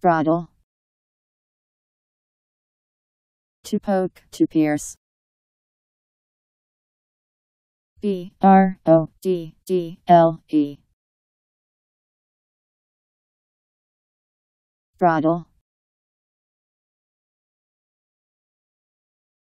Brattle. To poke, to pierce B R O D D L E Brattle.